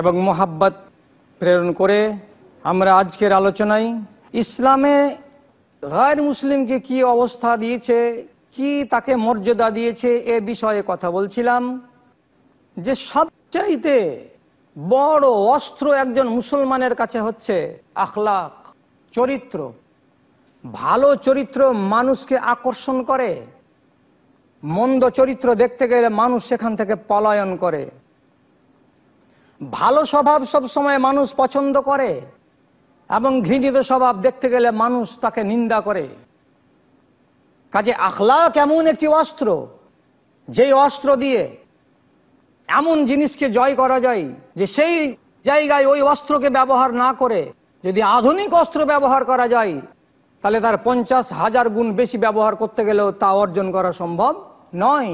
এবং মোহাব্বত প্রেরণ করে আমরা আজকের আলোচনায় ইসলামে গায়ের মুসলিমকে কি অবস্থা দিয়েছে কি তাকে মর্যাদা দিয়েছে এ বিষয়ে কথা বলছিলাম যে সবচাইতে বড় অস্ত্র একজন মুসলমানের কাছে হচ্ছে আখলাক চরিত্র ভালো চরিত্র মানুষকে আকর্ষণ করে মন্দ চরিত্র দেখতে গেলে মানুষ সেখান থেকে পলায়ন করে ভালো স্বভাব সব সময় মানুষ পছন্দ করে এবং ঘৃণিত স্বভাব দেখতে গেলে মানুষ তাকে নিন্দা করে কাজে আখলাক এমন একটি অস্ত্র যেই অস্ত্র দিয়ে এমন জিনিসকে জয় করা যায় যে সেই জায়গায় ওই অস্ত্রকে ব্যবহার না করে যদি আধুনিক অস্ত্র ব্যবহার করা যায় তাহলে তার পঞ্চাশ হাজার গুণ বেশি ব্যবহার করতে গেলেও তা অর্জন করা সম্ভব নয়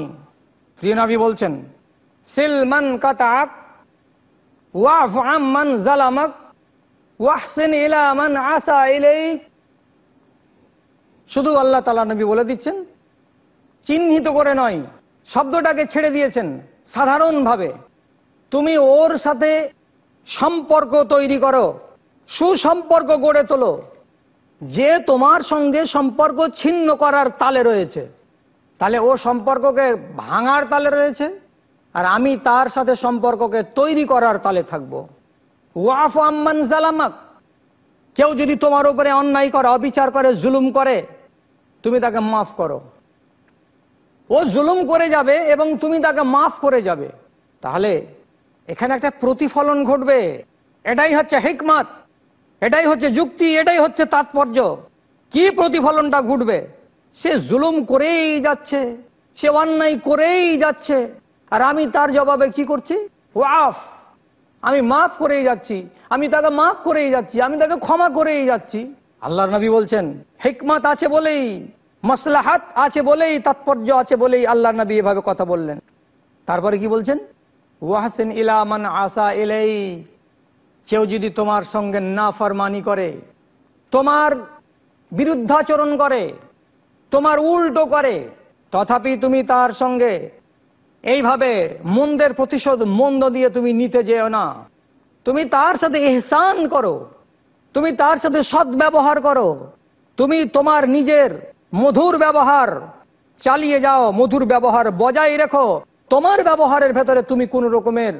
শ্রীনবী বলছেন সিলমান কাতাক আসা শুধু আল্লাহ তালা নবী বলে দিচ্ছেন চিহ্নিত করে নয় শব্দটাকে ছেড়ে দিয়েছেন সাধারণভাবে তুমি ওর সাথে সম্পর্ক তৈরি করো সুসম্পর্ক গড়ে তোলো যে তোমার সঙ্গে সম্পর্ক ছিন্ন করার তালে রয়েছে তাহলে ও সম্পর্ককে ভাঙার তালে রয়েছে আর আমি তার সাথে সম্পর্ককে তৈরি করার তালে থাকব ওয়াফ আম্মান জালামাক কেউ যদি তোমার উপরে অন্যায় করে অবিচার করে জুলুম করে তুমি তাকে মাফ করো ও জুলুম করে যাবে এবং তুমি তাকে মাফ করে যাবে তাহলে এখানে একটা প্রতিফলন ঘটবে এটাই হচ্ছে হেকমাত এটাই হচ্ছে যুক্তি এটাই হচ্ছে তাৎপর্য কি প্রতিফলনটা ঘটবে সে জুলুম করেই যাচ্ছে সে অন্যায় করেই যাচ্ছে আর আমি তার জবাবে কি করছি ও আফ আমি মাফ করেই যাচ্ছি আমি তাকে মাফ করেই যাচ্ছি আমি তাকে ক্ষমা করেই যাচ্ছি আল্লাহর নবী বলছেন হেকমাত আছে বলেই মশলাহাত আছে বলেই তাৎপর্য আছে বলেই আল্লাহ নবী এভাবে কথা বললেন তারপরে কি বলছেন ওয়াহসেন ইলামান আসা এলেই কেউ যদি তোমার সঙ্গে না ফরমানি করে তোমার বিরুদ্ধাচরণ করে তোমার উল্টো করে তথাপি তুমি তার সঙ্গে এইভাবে মন্দের প্রতিশোধ মন্দ দিয়ে তুমি নিতে যেও না তুমি তার সাথে এহসান করো তুমি তার সাথে সৎ ব্যবহার করো তুমি তোমার নিজের মধুর ব্যবহার চালিয়ে যাও মধুর ব্যবহার বজায় রেখো তোমার ব্যবহারের ভেতরে তুমি কোন রকমের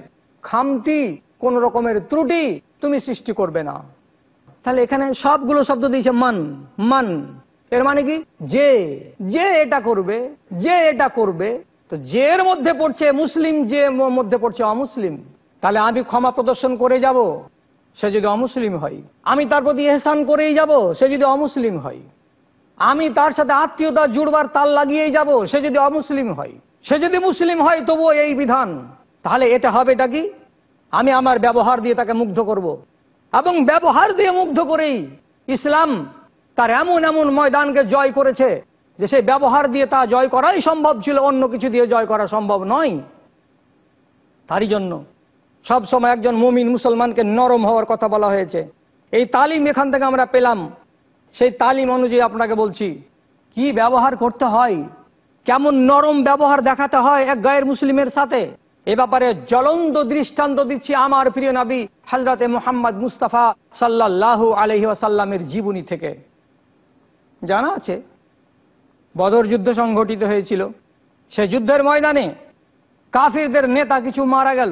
খামতি কোন রকমের ত্রুটি তুমি সৃষ্টি করবে না তাহলে এখানে সবগুলো শব্দ দিয়েছে মান মান এর মানে কি যে যে এটা করবে যে এটা করবে তো জের মধ্যে পড়ছে মুসলিম যে মধ্যে পড়ছে অমুসলিম তাহলে আমি ক্ষমা প্রদর্শন করে যাব সে যদি অমুসলিম হয় আমি তার প্রতি এহসান করেই যাব সে যদি অমুসলিম হয় আমি তার সাথে আত্মীয়তা জুড়বার তাল লাগিয়েই যাব সে যদি অমুসলিম হয় সে যদি মুসলিম হয় তবুও এই বিধান তাহলে এটা হবে এটা কি আমি আমার ব্যবহার দিয়ে তাকে মুগ্ধ করব। এবং ব্যবহার দিয়ে মুগ্ধ করেই ইসলাম তার এমন এমন ময়দানকে জয় করেছে যে সে ব্যবহার দিয়ে তা জয় করাই সম্ভব ছিল অন্য কিছু দিয়ে জয় করা সম্ভব নয় তারই জন্য সব সময় একজন মুমিন মুসলমানকে নরম হওয়ার কথা বলা হয়েছে এই তালিম এখান থেকে আমরা পেলাম সেই তালিম অনুযায়ী আপনাকে বলছি কি ব্যবহার করতে হয় কেমন নরম ব্যবহার দেখাতে হয় এক গায়ের মুসলিমের সাথে এ ব্যাপারে জ্বলন্ত দৃষ্টান্ত দিচ্ছি আমার প্রিয় নাবি হাজরাতে মোহাম্মদ মুস্তাফা সাল্লাহ আলহিহাসাল্লামের জীবনী থেকে জানা আছে বদর যুদ্ধ সংঘটিত হয়েছিল সে যুদ্ধের ময়দানে কাফিরদের নেতা কিছু মারা গেল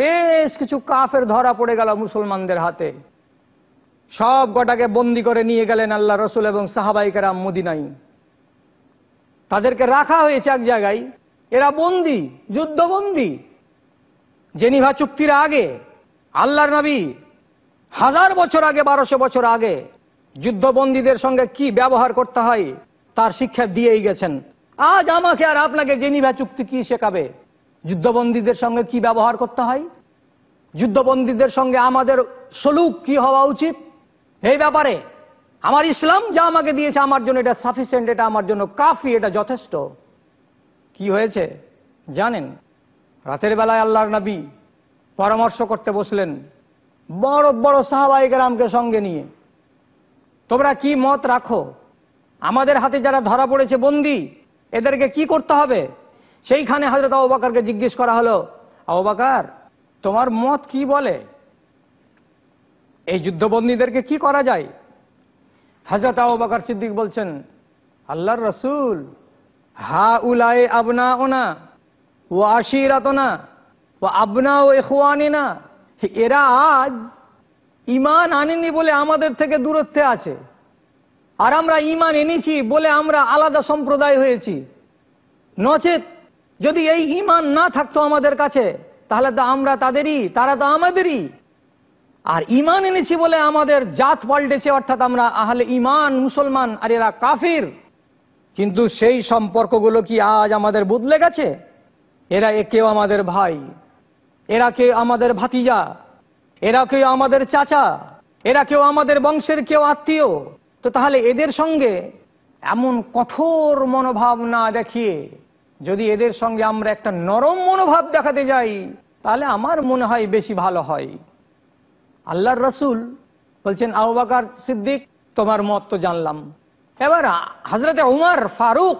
বেশ কিছু কাফের ধরা পড়ে গেল মুসলমানদের হাতে সব গোটাকে বন্দি করে নিয়ে গেলেন আল্লাহ রসুল এবং সাহাবাইকেরাম মদিনাই তাদেরকে রাখা হয়েছে এক জায়গায় এরা বন্দি যুদ্ধবন্দি জেনিভা চুক্তির আগে আল্লাহর নবী হাজার বছর আগে বারোশো বছর আগে যুদ্ধবন্দীদের সঙ্গে কি ব্যবহার করতে হয় তার শিক্ষা দিয়েই গেছেন আজ আমাকে আর আপনাকে জেনিভা চুক্তি কি শেখাবে যুদ্ধবন্দীদের সঙ্গে কি ব্যবহার করতে হয় যুদ্ধবন্দীদের সঙ্গে আমাদের সলুক কি হওয়া উচিত এই ব্যাপারে আমার ইসলাম যা আমাকে দিয়েছে আমার জন্য এটা সাফিসিয়েন্ট এটা আমার জন্য কাফি এটা যথেষ্ট কি হয়েছে জানেন রাতের বেলায় আল্লাহর নবী পরামর্শ করতে বসলেন বড় বড় সাহাবাহিকেরামকে সঙ্গে নিয়ে তোমরা কি মত রাখো আমাদের হাতে যারা ধরা পড়েছে বন্দি এদেরকে কি করতে হবে সেইখানে হাজরত আবাকারকে জিজ্ঞেস করা হলো আবাকার তোমার মত কি বলে এই যুদ্ধবন্দীদেরকে কি করা যায় হাজরত আবাকার সিদ্দিক বলছেন আল্লাহর রসুল হা উলায় আবনা ওনা ও না ও আবনা ও না এরা আজ ইমান আনেনি বলে আমাদের থেকে দূরত্বে আছে আর আমরা ইমান এনেছি বলে আমরা আলাদা সম্প্রদায় হয়েছি নচেত যদি এই ইমান না থাকতো আমাদের কাছে তাহলে তো আমরা তাদেরই তারা তো আমাদেরই আর ইমান এনেছি বলে আমাদের জাত পাল্টেছে অর্থাৎ আমরা আহলে ইমান মুসলমান আর এরা কাফির কিন্তু সেই সম্পর্কগুলো কি আজ আমাদের বদলে গেছে এরা কেউ আমাদের ভাই এরা কেউ আমাদের ভাতিজা এরা কেউ আমাদের চাচা এরা কেউ আমাদের বংশের কেউ আত্মীয় তো তাহলে এদের সঙ্গে এমন কঠোর মনোভাব না দেখিয়ে যদি এদের সঙ্গে আমরা একটা নরম মনোভাব দেখাতে যাই তাহলে আমার মনে হয় বেশি ভালো হয় আল্লাহর রসুল বলছেন আবাকার সিদ্দিক তোমার মত তো জানলাম এবার হাজরতে উমার ফারুক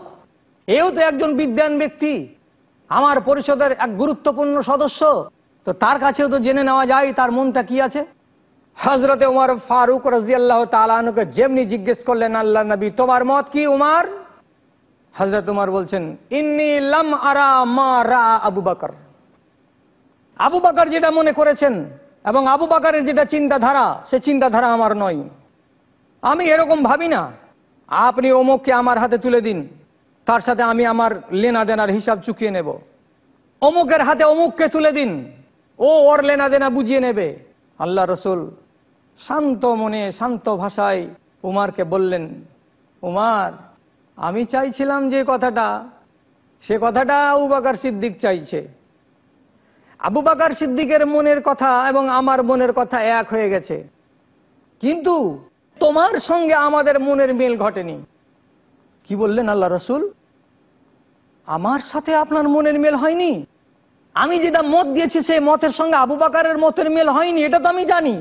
এও তো একজন বিদ্যান ব্যক্তি আমার পরিষদের এক গুরুত্বপূর্ণ সদস্য তো তার কাছেও তো জেনে নেওয়া যায় তার মনটা কি আছে হজরতে উমার ফারুক রাজি আল্লাহ তালানুকে যেমনি জিজ্ঞেস করলেন আল্লাহ নবী তোমার মত কি উমার হজরত উমার বলছেন ইন্নি লাম আরা মা রা আবু বাকর আবু বাকর যেটা মনে করেছেন এবং আবু বাকারের যেটা চিন্তাধারা সে চিন্তাধারা আমার নয় আমি এরকম ভাবি না আপনি অমুককে আমার হাতে তুলে দিন তার সাথে আমি আমার লেনা দেনার হিসাব চুকিয়ে নেব অমুকের হাতে অমুককে তুলে দিন ও ওর লেনা দেনা বুঝিয়ে নেবে আল্লাহ রসুল শান্ত মনে শান্ত ভাষায় উমারকে বললেন উমার আমি চাইছিলাম যে কথাটা সে কথাটা আবু বাকার সিদ্দিক চাইছে আবু বাকার সিদ্দিকের মনের কথা এবং আমার মনের কথা এক হয়ে গেছে কিন্তু তোমার সঙ্গে আমাদের মনের মিল ঘটেনি কি বললেন আল্লাহ রসুল আমার সাথে আপনার মনের মেল হয়নি আমি যেটা মত দিয়েছি সেই মতের সঙ্গে আবু বাকারের মতের মেল হয়নি এটা তো আমি জানি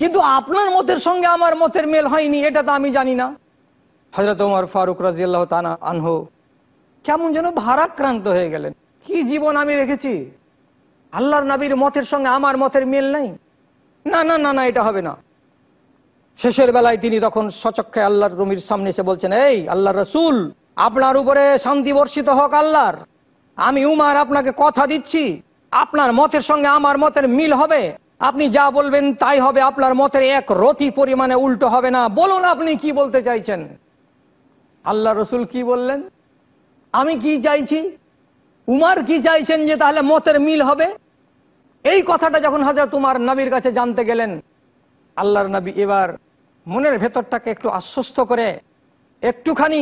কিন্তু আপনার মতের সঙ্গে আমার মতের মেল হয়নি এটা তো আমি জানি না হজরত উমর ফারুক রাজিয়াল্লাহ তানা আনহো কেমন যেন ভারাক্রান্ত হয়ে গেলেন কি জীবন আমি রেখেছি আল্লাহর নাবির মতের সঙ্গে আমার মতের মেল নাই না না না না এটা হবে না শেষের বেলায় তিনি তখন সচক্ষে আল্লাহর রুমির সামনে এসে বলছেন এই আল্লাহ রসুল আপনার উপরে শান্তি বর্ষিত হোক আল্লাহর আমি উমার আপনাকে কথা দিচ্ছি আপনার মতের সঙ্গে আমার মতের মিল হবে আপনি যা বলবেন তাই হবে আপনার মতের এক রতি পরিমাণে উল্টো হবে না বলুন আপনি কি বলতে চাইছেন আল্লাহ রসুল কি বললেন আমি কি চাইছি উমার কি চাইছেন যে তাহলে মতের মিল হবে এই কথাটা যখন হাজার তোমার নবীর কাছে জানতে গেলেন আল্লাহর নবী এবার মনের ভেতরটাকে একটু আশ্বস্ত করে একটুখানি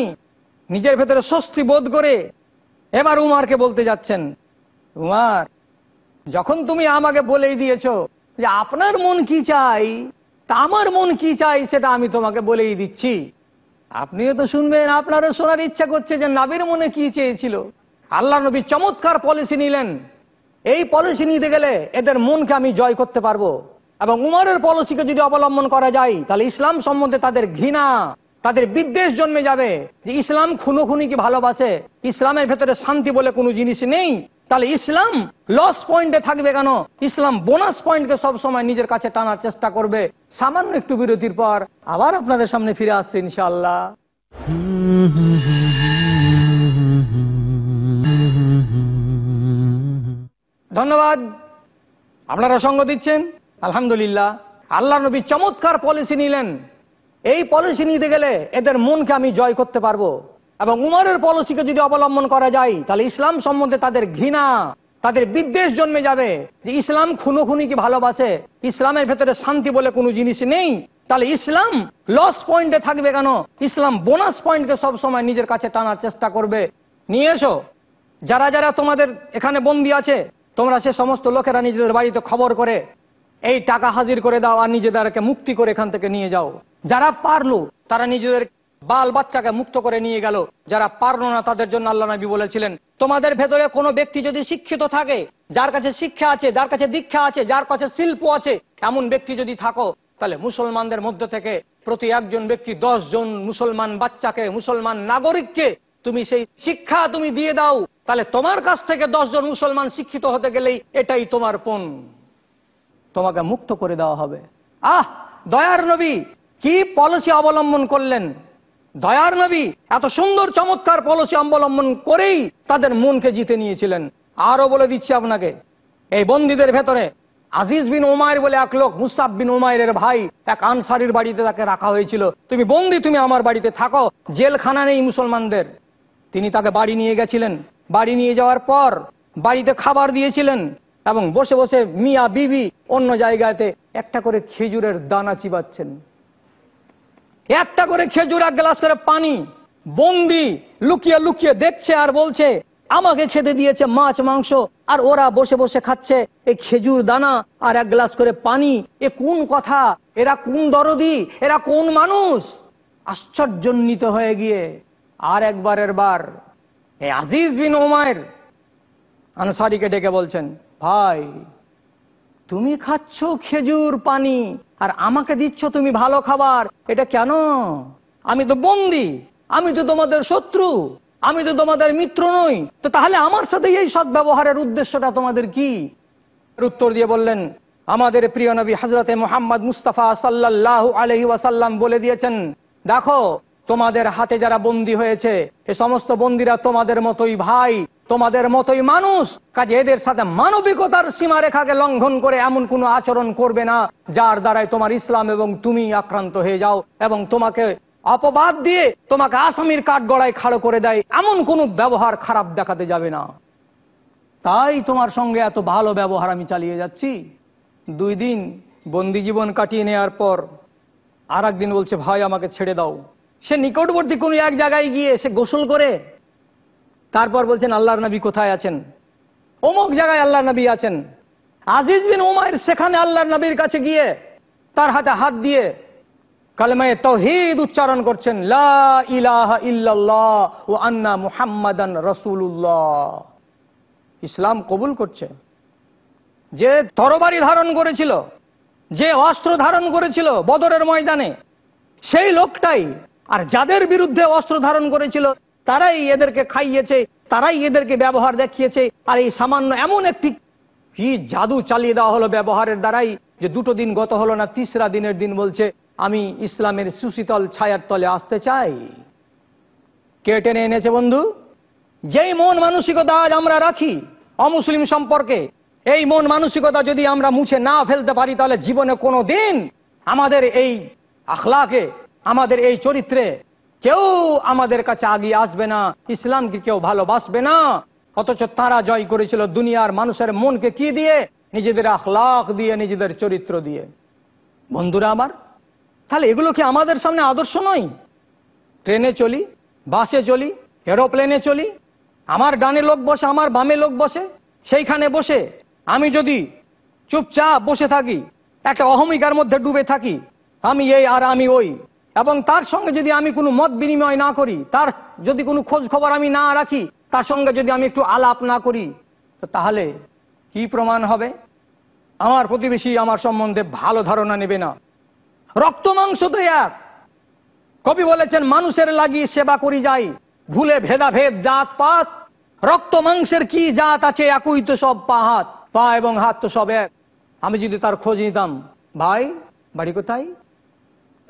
নিজের ভেতরে স্বস্তি বোধ করে এবার উমারকে বলতে যাচ্ছেন উমার যখন তুমি আমাকে বলেই দিয়েছো যে আপনার মন কি চাই তা আমার মন কি চাই সেটা আমি তোমাকে বলেই দিচ্ছি আপনিও তো শুনবেন আপনারও শোনার ইচ্ছা করছে যে নাবির মনে কি চেয়েছিল আল্লাহ নবী চমৎকার পলিসি নিলেন এই পলিসি নিতে গেলে এদের মনকে আমি জয় করতে পারবো এবং উমরের পলিসিকে যদি অবলম্বন করা যায় তাহলে ইসলাম সম্বন্ধে তাদের ঘৃণা তাদের বিদ্বেষ জন্মে যাবে যে ইসলাম খুনো কি ভালোবাসে ইসলামের ভেতরে শান্তি বলে কোনো জিনিস নেই তাহলে ইসলাম লস পয়েন্টে থাকবে কেন ইসলাম বোনাস পয়েন্টকে সবসময় নিজের কাছে টানার চেষ্টা করবে সামান্য একটু বিরতির পর আবার আপনাদের সামনে ফিরে আসছে ইনশাল্লাহ ধন্যবাদ আপনারা সঙ্গ দিচ্ছেন আলহামদুলিল্লাহ আল্লাহ নবী চমৎকার পলিসি নিলেন এই পলিসি নিতে গেলে এদের মনকে আমি জয় করতে পারবো এবং উমরের পলিসিকে যদি অবলম্বন করা যায় তাহলে ইসলাম সম্বন্ধে তাদের ঘৃণা তাদের বিদ্বেষ জন্মে যাবে যে ইসলাম খুনো খুনিকে ভালোবাসে ইসলামের ভেতরে শান্তি বলে কোনো জিনিস নেই তাহলে ইসলাম লস পয়েন্টে থাকবে কেন ইসলাম বোনাস পয়েন্টকে সবসময় নিজের কাছে টানার চেষ্টা করবে নিয়ে এসো যারা যারা তোমাদের এখানে বন্দি আছে তোমরা সে সমস্ত লোকেরা নিজেদের বাড়িতে খবর করে এই টাকা হাজির করে দাও আর নিজেদেরকে মুক্তি করে এখান থেকে নিয়ে যাও যারা পারলো তারা নিজেদের বাল বাচ্চাকে মুক্ত করে নিয়ে গেল যারা পারল না তাদের জন্য আল্লাহ নবী বলেছিলেন তোমাদের ভেতরে কোনো ব্যক্তি যদি শিক্ষিত থাকে যার কাছে শিক্ষা আছে যার কাছে দীক্ষা আছে যার কাছে শিল্প আছে এমন ব্যক্তি যদি থাকো তাহলে মুসলমানদের মধ্য থেকে প্রতি একজন ব্যক্তি দশ জন মুসলমান বাচ্চাকে মুসলমান নাগরিককে তুমি সেই শিক্ষা তুমি দিয়ে দাও তাহলে তোমার কাছ থেকে দশজন মুসলমান শিক্ষিত হতে গেলেই এটাই তোমার পণ তোমাকে মুক্ত করে দেওয়া হবে আহ দয়ার নবী কি পলিসি অবলম্বন করলেন দয়ার নবী এত সুন্দর চমৎকার পলসি অবলম্বন করেই তাদের মনকে জিতে নিয়েছিলেন আরো বলে দিচ্ছি আপনাকে এই বন্দীদের ভেতরে আজিজ বিন ওমায়ের বলে এক লোক মুসাফ বিন ওমায়ের ভাই এক আনসারির বাড়িতে তাকে রাখা হয়েছিল তুমি বন্দি তুমি আমার বাড়িতে থাকো জেলখানা নেই মুসলমানদের তিনি তাকে বাড়ি নিয়ে গেছিলেন বাড়ি নিয়ে যাওয়ার পর বাড়িতে খাবার দিয়েছিলেন এবং বসে বসে মিয়া বিবি অন্য জায়গাতে একটা করে খেজুরের দানা চিবাচ্ছেন একটা করে খেজুর এক গ্লাস করে পানি বন্দি লুকিয়ে লুকিয়ে দেখছে আর বলছে আমাকে খেতে দিয়েছে মাছ মাংস আর ওরা বসে বসে খাচ্ছে এই খেজুর দানা আর এক গ্লাস করে পানি এ কোন কথা এরা কোন দরদি এরা কোন মানুষ আশ্চর্যজনিত হয়ে গিয়ে আর একবারের বার এই আজিজ বিন ওমায়ের আনসারিকে ডেকে বলছেন ভাই তুমি খাচ্ছ খেজুর পানি আর আমাকে দিচ্ছ তুমি ভালো খাবার এটা কেন আমি তো বন্দি আমি তো তোমাদের শত্রু আমি তো তোমাদের মিত্র নই তো তাহলে আমার সাথে এই সদ্ব্যবহারের ব্যবহারের উদ্দেশ্যটা তোমাদের কি উত্তর দিয়ে বললেন আমাদের প্রিয় নবী হজরতে মোহাম্মদ মুস্তাফা সাল্লাহ আলহি ওয়াসাল্লাম বলে দিয়েছেন দেখো তোমাদের হাতে যারা বন্দী হয়েছে এ সমস্ত বন্দীরা তোমাদের মতোই ভাই তোমাদের মতোই মানুষ কাজে এদের সাথে মানবিকতার সীমারেখাকে লঙ্ঘন করে এমন কোনো আচরণ করবে না যার দ্বারাই তোমার ইসলাম এবং তুমি আক্রান্ত হয়ে যাও এবং তোমাকে অপবাদ দিয়ে তোমাকে আসামির কাঠগড়ায় খাড়ো করে দেয় এমন কোনো ব্যবহার খারাপ দেখাতে যাবে না তাই তোমার সঙ্গে এত ভালো ব্যবহার আমি চালিয়ে যাচ্ছি দুই দিন বন্দি জীবন কাটিয়ে নেওয়ার পর আর বলছে ভাই আমাকে ছেড়ে দাও সে নিকটবর্তী কোনো এক জায়গায় গিয়ে সে গোসল করে তারপর বলছেন আল্লাহর নবী কোথায় আছেন অমুক জায়গায় আল্লাহর নবী আছেন আজিজ বিন উমায়ের সেখানে আল্লাহর নবীর কাছে গিয়ে তার হাতে হাত দিয়ে কালেমায় তহিদ উচ্চারণ করছেন লা ইলাহা ইল্লাল্লাহ ও আন্না মুহাম্মাদান রসুল্লাহ ইসলাম কবুল করছে যে তরবারি ধারণ করেছিল যে অস্ত্র ধারণ করেছিল বদরের ময়দানে সেই লোকটাই আর যাদের বিরুদ্ধে অস্ত্র ধারণ করেছিল তারাই এদেরকে খাইয়েছে তারাই এদেরকে ব্যবহার দেখিয়েছে আর এই সামান্য এমন একটি কি জাদু চালিয়ে দেওয়া হলো ব্যবহারের দ্বারাই যে দুটো দিন গত হলো না তিসরা দিনের দিন বলছে আমি ইসলামের সুশীতল ছায়ার তলে আসতে চাই কে টেনে এনেছে বন্ধু যেই মন মানসিকতা আজ আমরা রাখি অমুসলিম সম্পর্কে এই মন মানসিকতা যদি আমরা মুছে না ফেলতে পারি তাহলে জীবনে কোনো দিন আমাদের এই আখলাকে আমাদের এই চরিত্রে কেউ আমাদের কাছে আগিয়ে আসবে না ইসলামকে কেউ ভালোবাসবে না অথচ তারা জয় করেছিল দুনিয়ার মানুষের মনকে কি দিয়ে নিজেদের আখলাখ দিয়ে নিজেদের চরিত্র দিয়ে বন্ধুরা আমার তাহলে এগুলো কি আমাদের সামনে আদর্শ নয় ট্রেনে চলি বাসে চলি এরোপ্লেনে চলি আমার ডানে লোক বসে আমার বামে লোক বসে সেইখানে বসে আমি যদি চুপচাপ বসে থাকি একটা অহমিকার মধ্যে ডুবে থাকি আমি এই আর আমি ওই এবং তার সঙ্গে যদি আমি কোনো মত বিনিময় না করি তার যদি কোনো খোঁজ খবর আমি না রাখি তার সঙ্গে যদি আমি একটু আলাপ না করি তো তাহলে কি প্রমাণ হবে আমার প্রতিবেশী আমার সম্বন্ধে ভালো ধারণা নেবে না রক্ত মাংস তো এক কবি বলেছেন মানুষের লাগি সেবা করি যাই ভুলে ভেদাভেদ জাত পাত রক্ত মাংসের কি জাত আছে একই তো সব পা হাত পা এবং হাত তো সব এক আমি যদি তার খোঁজ নিতাম ভাই বাড়ি কোথায়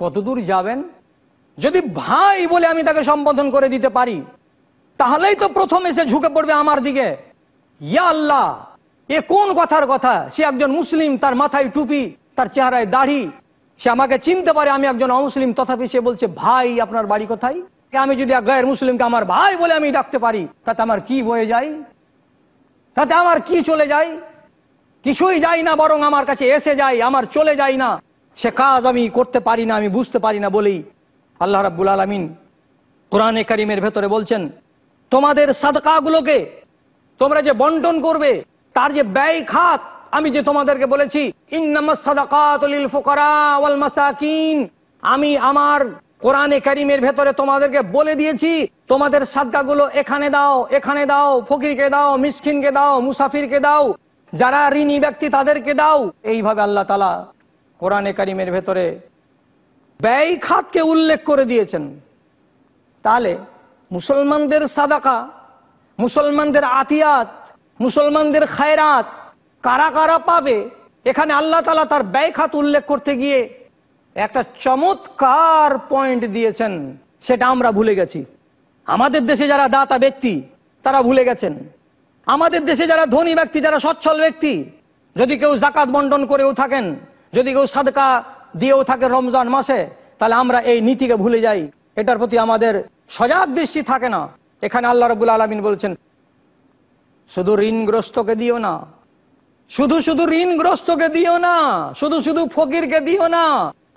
কতদূর যাবেন যদি ভাই বলে আমি তাকে সম্বোধন করে দিতে পারি তাহলেই তো প্রথম এসে ঝুঁকে পড়বে আমার দিকে ইয়া আল্লাহ এ কোন কথার কথা সে একজন মুসলিম তার মাথায় টুপি তার চেহারায় দাড়ি সে আমাকে চিনতে পারে আমি একজন অমুসলিম তথাপি সে বলছে ভাই আপনার বাড়ি কোথায় আমি যদি এক গায়ের মুসলিমকে আমার ভাই বলে আমি ডাকতে পারি তাতে আমার কি বয়ে যায় তাতে আমার কি চলে যায় কিছুই যায় না বরং আমার কাছে এসে যায় আমার চলে যায় না সে কাজ আমি করতে পারি না আমি বুঝতে পারি না বলেই আল্লাহ রাব্বুল আলমিন কোরআনে কারিমের ভেতরে বলছেন তোমাদের সাদকাগুলোকে তোমরা যে বন্টন করবে তার যে ব্যয় খাত আমি যে তোমাদেরকে বলেছি আমি আমার কোরআনে কারিমের ভেতরে তোমাদেরকে বলে দিয়েছি তোমাদের সাদকাগুলো এখানে দাও এখানে দাও ফকিরকে দাও মিসকিনকে দাও মুসাফিরকে দাও যারা ঋণী ব্যক্তি তাদেরকে দাও এইভাবে আল্লাহ তালা কোরআনে কারিমের ভেতরে ব্যয় খাতকে উল্লেখ করে দিয়েছেন তাহলে মুসলমানদের সাদাকা মুসলমানদের আতিয়াত মুসলমানদের খায়রাত কারা কারা পাবে এখানে আল্লাহ তালা তার ব্যয় খাত উল্লেখ করতে গিয়ে একটা চমৎকার পয়েন্ট দিয়েছেন সেটা আমরা ভুলে গেছি আমাদের দেশে যারা দাতা ব্যক্তি তারা ভুলে গেছেন আমাদের দেশে যারা ধনী ব্যক্তি যারা সচ্ছল ব্যক্তি যদি কেউ জাকাত বন্টন করেও থাকেন যদি কেউ সাদকা দিয়েও থাকে রমজান মাসে তাহলে আমরা এই নীতিকে ভুলে যাই এটার প্রতি আমাদের সজাগ দৃষ্টি থাকে না এখানে আল্লাহ রবুল আলমিন বলছেন শুধু ঋণগ্রস্তকে দিও না শুধু শুধু ঋণগ্রস্তকে দিও না শুধু শুধু ফকিরকে দিও না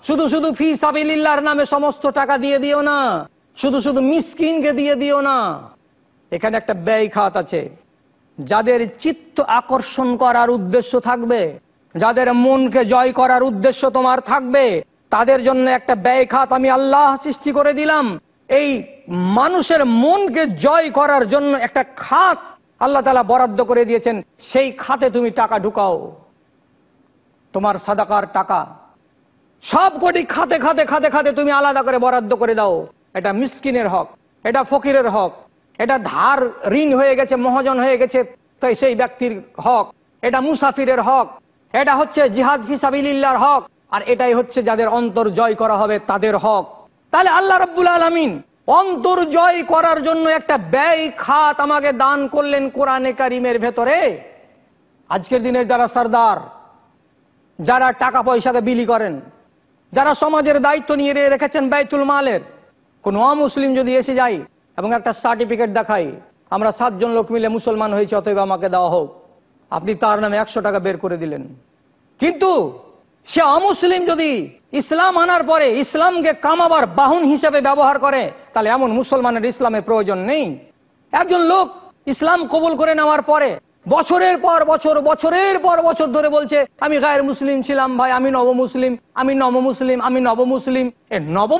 শুধু শুধু ফি সাবিল্লার নামে সমস্ত টাকা দিয়ে দিও না শুধু শুধু মিসকিনকে দিয়ে দিও না এখানে একটা ব্যয় খাত আছে যাদের চিত্ত আকর্ষণ করার উদ্দেশ্য থাকবে যাদের মনকে জয় করার উদ্দেশ্য তোমার থাকবে তাদের জন্য একটা ব্যয় খাত আমি আল্লাহ সৃষ্টি করে দিলাম এই মানুষের মনকে জয় করার জন্য একটা খাত আল্লাহ তালা বরাদ্দ করে দিয়েছেন সেই খাতে তুমি টাকা ঢুকাও তোমার সাদাকার টাকা সব কটি খাতে খাতে খাতে খাতে তুমি আলাদা করে বরাদ্দ করে দাও এটা মিসকিনের হক এটা ফকিরের হক এটা ধার ঋণ হয়ে গেছে মহাজন হয়ে গেছে তাই সেই ব্যক্তির হক এটা মুসাফিরের হক এটা হচ্ছে জিহাদ ফিসাবিল্লার হক আর এটাই হচ্ছে যাদের অন্তর জয় করা হবে তাদের হক তাহলে আল্লাহ রব্বুল আলমিন অন্তর জয় করার জন্য একটা ব্যয় খাত আমাকে দান করলেন কোরআনে কারিমের ভেতরে আজকের দিনের যারা সর্দার যারা টাকা পয়সাকে বিলি করেন যারা সমাজের দায়িত্ব নিয়ে রেখেছেন ব্যয়তুল মালের কোন অমুসলিম যদি এসে যায় এবং একটা সার্টিফিকেট দেখাই আমরা সাতজন লোক মিলে মুসলমান হয়েছি অতএব আমাকে দেওয়া হোক আপনি তার নামে একশো টাকা বের করে দিলেন কিন্তু সে অমুসলিম যদি ইসলাম আনার পরে ইসলামকে কামাবার বাহন হিসেবে ব্যবহার করে তাহলে এমন মুসলমানের ইসলামের প্রয়োজন নেই একজন লোক ইসলাম কবুল করে নেওয়ার পরে বছরের পর বছর বছরের পর বছর ধরে বলছে আমি গায়ের মুসলিম ছিলাম ভাই আমি মুসলিম আমি নব মুসলিম আমি নব মুসলিম এ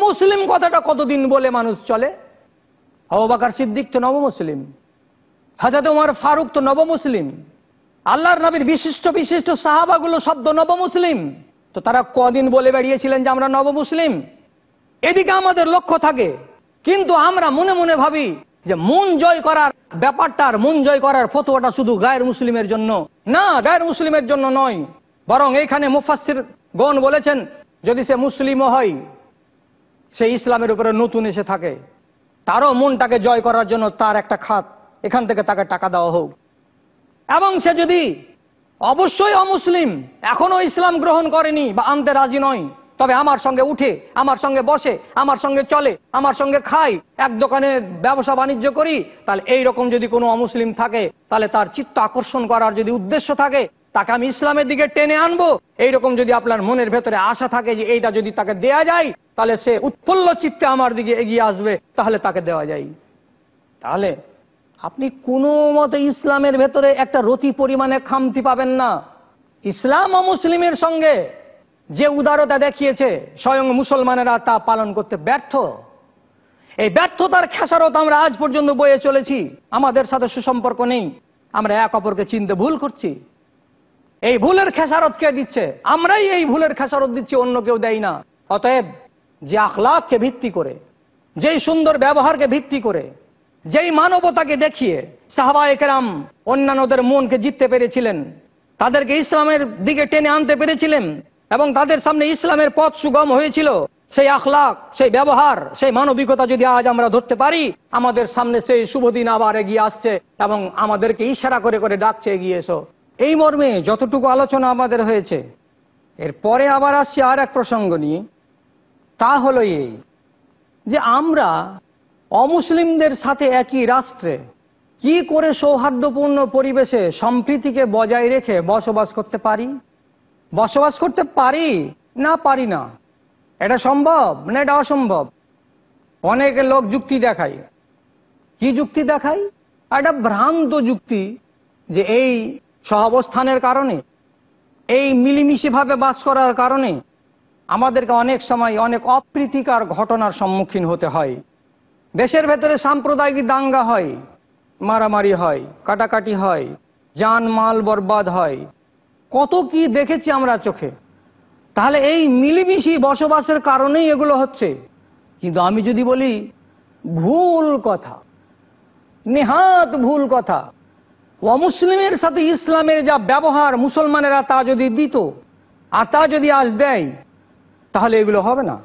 মুসলিম কথাটা কতদিন বলে মানুষ চলে হবাকার সিদ্দিক তো নব মুসলিম হাজাতে তোমার ফারুক তো নব মুসলিম আল্লাহর নবীর বিশিষ্ট বিশিষ্ট সাহাবাগুলো শব্দ নবমুসলিম তো তারা কদিন বলে বেড়িয়েছিলেন যে আমরা নবমুসলিম এদিকে আমাদের লক্ষ্য থাকে কিন্তু আমরা মনে মনে ভাবি যে মন জয় করার ব্যাপারটার মন জয় করার ফতোয়াটা শুধু গায়ের মুসলিমের জন্য না গায়ের মুসলিমের জন্য নয় বরং এইখানে মুফাসির গণ বলেছেন যদি সে মুসলিমও হয় সে ইসলামের উপরে নতুন এসে থাকে তারও মনটাকে জয় করার জন্য তার একটা খাত এখান থেকে তাকে টাকা দেওয়া হোক এবং সে যদি অবশ্যই অমুসলিম এখনো ইসলাম গ্রহণ করেনি বা আনতে রাজি নয় তবে আমার সঙ্গে উঠে আমার সঙ্গে বসে আমার সঙ্গে চলে আমার সঙ্গে খাই এক দোকানে ব্যবসা বাণিজ্য করি তাহলে এই রকম যদি কোনো অমুসলিম থাকে তাহলে তার চিত্ত আকর্ষণ করার যদি উদ্দেশ্য থাকে তাকে আমি ইসলামের দিকে টেনে আনবো এইরকম যদি আপনার মনের ভেতরে আশা থাকে যে এইটা যদি তাকে দেয়া যায় তাহলে সে উৎফুল্ল চিত্তে আমার দিকে এগিয়ে আসবে তাহলে তাকে দেওয়া যায় তাহলে আপনি কোনো মতে ইসলামের ভেতরে একটা রতি পরিমাণে খামতি পাবেন না ইসলাম ও মুসলিমের সঙ্গে যে উদারতা দেখিয়েছে স্বয়ং মুসলমানেরা তা পালন করতে ব্যর্থ এই ব্যর্থতার খেসারত আমরা আজ পর্যন্ত বয়ে চলেছি আমাদের সাথে সুসম্পর্ক নেই আমরা এক অপরকে চিনতে ভুল করছি এই ভুলের খেসারত কে দিচ্ছে আমরাই এই ভুলের খেসারত দিচ্ছি অন্য কেউ দেয় না অতএব যে আখলাখকে ভিত্তি করে যেই সুন্দর ব্যবহারকে ভিত্তি করে যেই মানবতাকে দেখিয়ে সাহবা একরাম অন্যান্যদের মনকে জিততে পেরেছিলেন তাদেরকে ইসলামের দিকে টেনে আনতে পেরেছিলেন এবং তাদের সামনে ইসলামের পথ সুগম হয়েছিল সেই আখলাক সেই ব্যবহার সেই মানবিকতা যদি আজ আমরা ধরতে পারি আমাদের সামনে সেই শুভদিন আবার এগিয়ে আসছে এবং আমাদেরকে ইশারা করে করে ডাকছে এগিয়ে এসো এই মর্মে যতটুকু আলোচনা আমাদের হয়েছে এরপরে আবার আসছি আর এক প্রসঙ্গ নিয়ে তা হলো এই যে আমরা অমুসলিমদের সাথে একই রাষ্ট্রে কি করে সৌহার্দ্যপূর্ণ পরিবেশে সম্প্রীতিকে বজায় রেখে বসবাস করতে পারি বসবাস করতে পারি না পারি না এটা সম্ভব না এটা অসম্ভব অনেক লোক যুক্তি দেখায় কি যুক্তি দেখায় একটা ভ্রান্ত যুক্তি যে এই সহাবস্থানের কারণে এই মিলিমিশিভাবে বাস করার কারণে আমাদেরকে অনেক সময় অনেক অপ্রীতিকার ঘটনার সম্মুখীন হতে হয় দেশের ভেতরে সাম্প্রদায়িক দাঙ্গা হয় মারামারি হয় কাটাকাটি হয় যান মাল বরবাদ হয় কত কি দেখেছি আমরা চোখে তাহলে এই মিলিমিশি বসবাসের কারণেই এগুলো হচ্ছে কিন্তু আমি যদি বলি ভুল কথা নেহাত ভুল কথা অমুসলিমের সাথে ইসলামের যা ব্যবহার মুসলমানেরা তা যদি দিত আর তা যদি আজ দেয় তাহলে এগুলো হবে না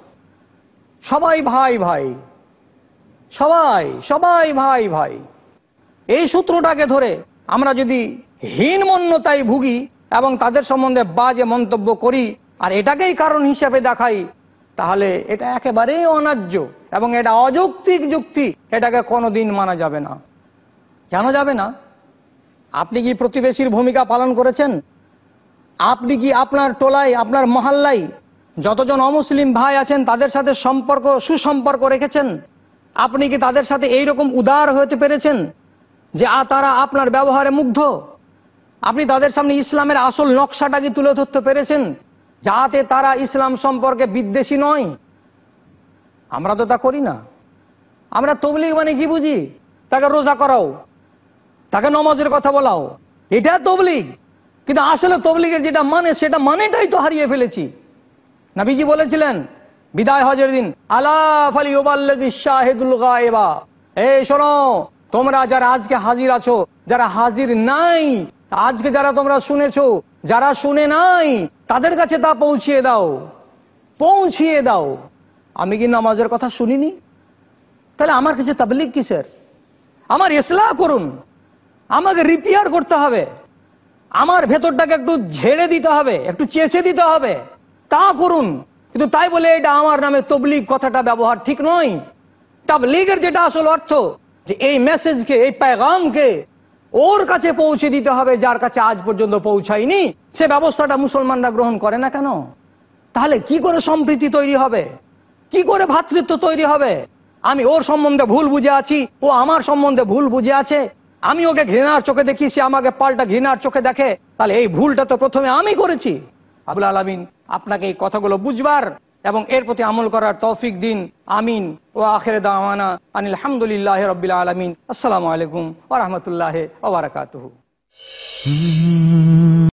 সবাই ভাই ভাই সবাই সবাই ভাই ভাই এই সূত্রটাকে ধরে আমরা যদি হীনমন্যতায় ভুগি এবং তাদের সম্বন্ধে বাজে মন্তব্য করি আর এটাকেই কারণ হিসাবে দেখাই তাহলে এটা একেবারেই অনার্য এবং এটা অযৌক্তিক যুক্তি এটাকে কোনোদিন মানা যাবে না কেন যাবে না আপনি কি প্রতিবেশীর ভূমিকা পালন করেছেন আপনি কি আপনার টোলায় আপনার মহল্লায় যতজন অমুসলিম ভাই আছেন তাদের সাথে সম্পর্ক সুসম্পর্ক রেখেছেন আপনি কি তাদের সাথে এই রকম উদার হতে পেরেছেন যে আ তারা আপনার ব্যবহারে মুগ্ধ আপনি তাদের সামনে ইসলামের আসল নকশাটা কি তুলে ধরতে পেরেছেন যাতে তারা ইসলাম সম্পর্কে বিদ্বেষী নয় আমরা তো তা করি না আমরা তবলিগ মানে কি বুঝি তাকে রোজা করাও তাকে নমাজের কথা বলাও এটা তবলিগ কিন্তু আসলে তবলিগের যেটা মানে সেটা মানেটাই তো হারিয়ে ফেলেছি নাবিজি বলেছিলেন বিদায় হজের দিন আলাফ আলী ওবাল্লি শাহেদুল গায়েবা এ শোনো তোমরা যারা আজকে হাজির আছো যারা হাজির নাই আজকে যারা তোমরা শুনেছ যারা শুনে নাই তাদের কাছে তা পৌঁছিয়ে দাও পৌঁছিয়ে দাও আমি কি নামাজের কথা শুনিনি তাহলে আমার কাছে তাবলিক স্যার আমার এসলা করুন আমাকে রিপেয়ার করতে হবে আমার ভেতরটাকে একটু ঝেড়ে দিতে হবে একটু চেঁচে দিতে হবে তা করুন কিন্তু তাই বলে এটা আমার নামে তবলিগ কথাটা ব্যবহার ঠিক নয় তাবলিগের যেটা আসল অর্থ যে এই মেসেজকে এই প্যাগামকে ওর কাছে পৌঁছে দিতে হবে যার কাছে আজ পর্যন্ত পৌঁছায়নি সে ব্যবস্থাটা মুসলমানরা গ্রহণ করে না কেন তাহলে কি করে সম্প্রীতি তৈরি হবে কি করে ভাতৃত্ব তৈরি হবে আমি ওর সম্বন্ধে ভুল বুঝে আছি ও আমার সম্বন্ধে ভুল বুঝে আছে আমি ওকে ঘৃণার চোখে দেখি সে আমাকে পাল্টা ঘৃণার চোখে দেখে তাহলে এই ভুলটা তো প্রথমে আমি করেছি আবুল আলমিন আপনাকে এই কথাগুলো বুঝবার এবং এর প্রতি আমল করার তৌফিক দিন আমিন ও আখের দাওয়ানা আনিল হামদুলিল্লাহ রবিল আলমিন আসসালামু আলাইকুম ও রহমতুল্লাহ ওবরাকাত